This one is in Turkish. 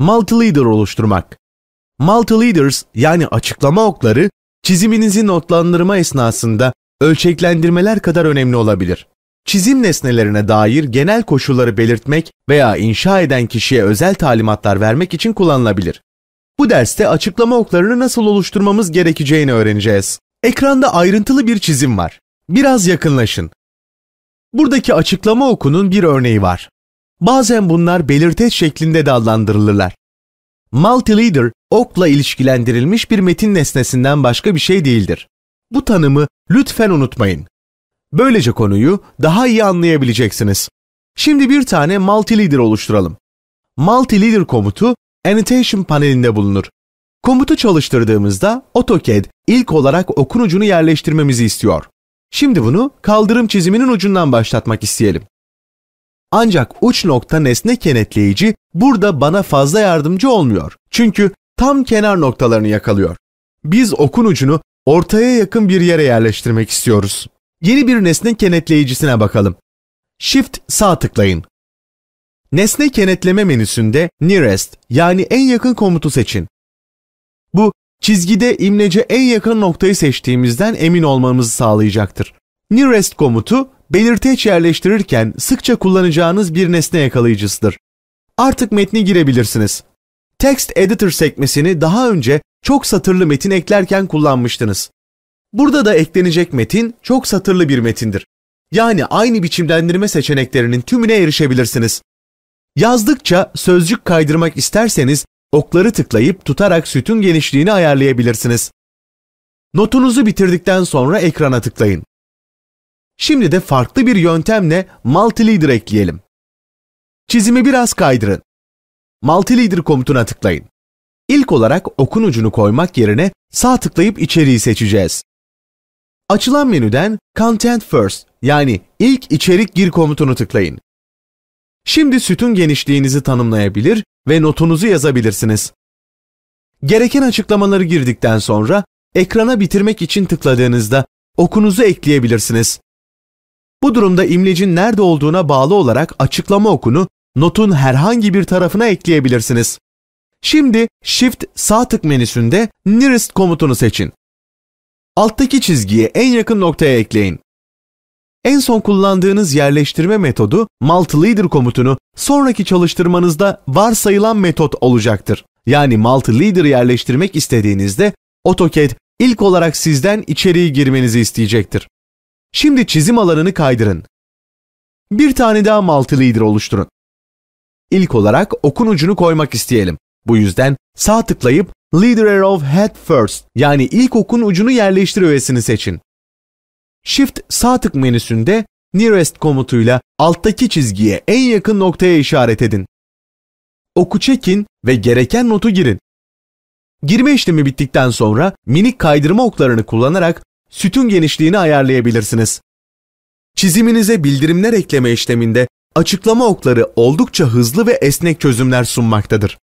multi-leader oluşturmak. Multi-leaders yani açıklama okları çiziminizi notlandırma esnasında ölçeklendirmeler kadar önemli olabilir. Çizim nesnelerine dair genel koşulları belirtmek veya inşa eden kişiye özel talimatlar vermek için kullanılabilir. Bu derste açıklama oklarını nasıl oluşturmamız gerekeceğini öğreneceğiz. Ekranda ayrıntılı bir çizim var. Biraz yakınlaşın. Buradaki açıklama okunun bir örneği var. Bazen bunlar belirteç şeklinde de adlandırılırlar. Multileader, okla ilişkilendirilmiş bir metin nesnesinden başka bir şey değildir. Bu tanımı lütfen unutmayın. Böylece konuyu daha iyi anlayabileceksiniz. Şimdi bir tane multileader oluşturalım. Multileader komutu annotation panelinde bulunur. Komutu çalıştırdığımızda AutoCAD ilk olarak okunucunu yerleştirmemizi istiyor. Şimdi bunu kaldırım çiziminin ucundan başlatmak isteyelim. Ancak uç nokta nesne kenetleyici burada bana fazla yardımcı olmuyor. Çünkü tam kenar noktalarını yakalıyor. Biz okun ucunu ortaya yakın bir yere yerleştirmek istiyoruz. Yeni bir nesne kenetleyicisine bakalım. Shift sağ tıklayın. Nesne kenetleme menüsünde nearest yani en yakın komutu seçin. Bu çizgide imlece en yakın noktayı seçtiğimizden emin olmamızı sağlayacaktır. Nearest komutu belirteç yerleştirirken sıkça kullanacağınız bir nesne yakalayıcısıdır. Artık metni girebilirsiniz. Text Editor sekmesini daha önce çok satırlı metin eklerken kullanmıştınız. Burada da eklenecek metin çok satırlı bir metindir. Yani aynı biçimlendirme seçeneklerinin tümüne erişebilirsiniz. Yazdıkça sözcük kaydırmak isterseniz okları tıklayıp tutarak sütun genişliğini ayarlayabilirsiniz. Notunuzu bitirdikten sonra ekrana tıklayın. Şimdi de farklı bir yöntemle multi-leader ekleyelim. Çizimi biraz kaydırın. Multi-leader komutuna tıklayın. İlk olarak okun ucunu koymak yerine sağ tıklayıp içeriği seçeceğiz. Açılan menüden Content First yani ilk içerik gir komutunu tıklayın. Şimdi sütun genişliğinizi tanımlayabilir ve notunuzu yazabilirsiniz. Gereken açıklamaları girdikten sonra ekrana bitirmek için tıkladığınızda okunuzu ekleyebilirsiniz. Bu durumda imlecin nerede olduğuna bağlı olarak açıklama okunu notun herhangi bir tarafına ekleyebilirsiniz. Şimdi Shift sağ tık menüsünde Nearest komutunu seçin. Alttaki çizgiye en yakın noktaya ekleyin. En son kullandığınız yerleştirme metodu multi-leader komutunu sonraki çalıştırmanızda varsayılan metot olacaktır. Yani multi-leader yerleştirmek istediğinizde AutoCAD ilk olarak sizden içeriği girmenizi isteyecektir. Şimdi çizim alanını kaydırın. Bir tane daha multi leader oluşturun. İlk olarak okun ucunu koymak isteyelim. Bu yüzden sağ tıklayıp Leader Arrow Head First yani ilk okun ucunu yerleştir öğesini seçin. Shift sağ tık menüsünde Nearest komutuyla alttaki çizgiye en yakın noktaya işaret edin. Oku çekin ve gereken notu girin. Girme işlemi bittikten sonra minik kaydırma oklarını kullanarak sütun genişliğini ayarlayabilirsiniz. Çiziminize bildirimler ekleme işleminde açıklama okları oldukça hızlı ve esnek çözümler sunmaktadır.